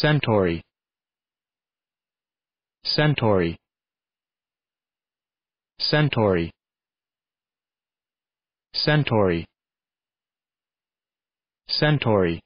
Centauri Centauri Centauri Centauri Centauri